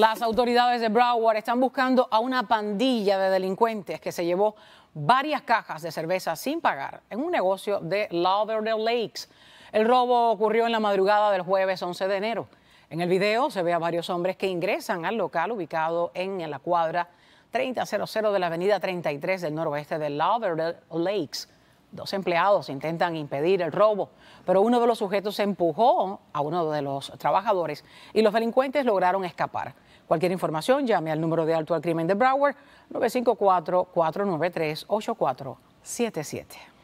Las autoridades de Broward están buscando a una pandilla de delincuentes que se llevó varias cajas de cerveza sin pagar en un negocio de Lauderdale Lakes. El robo ocurrió en la madrugada del jueves 11 de enero. En el video se ve a varios hombres que ingresan al local ubicado en la cuadra 3000 de la avenida 33 del noroeste de Lauderdale Lakes. Dos empleados intentan impedir el robo, pero uno de los sujetos empujó a uno de los trabajadores y los delincuentes lograron escapar. Cualquier información llame al número de alto al crimen de Broward 954-493-8477.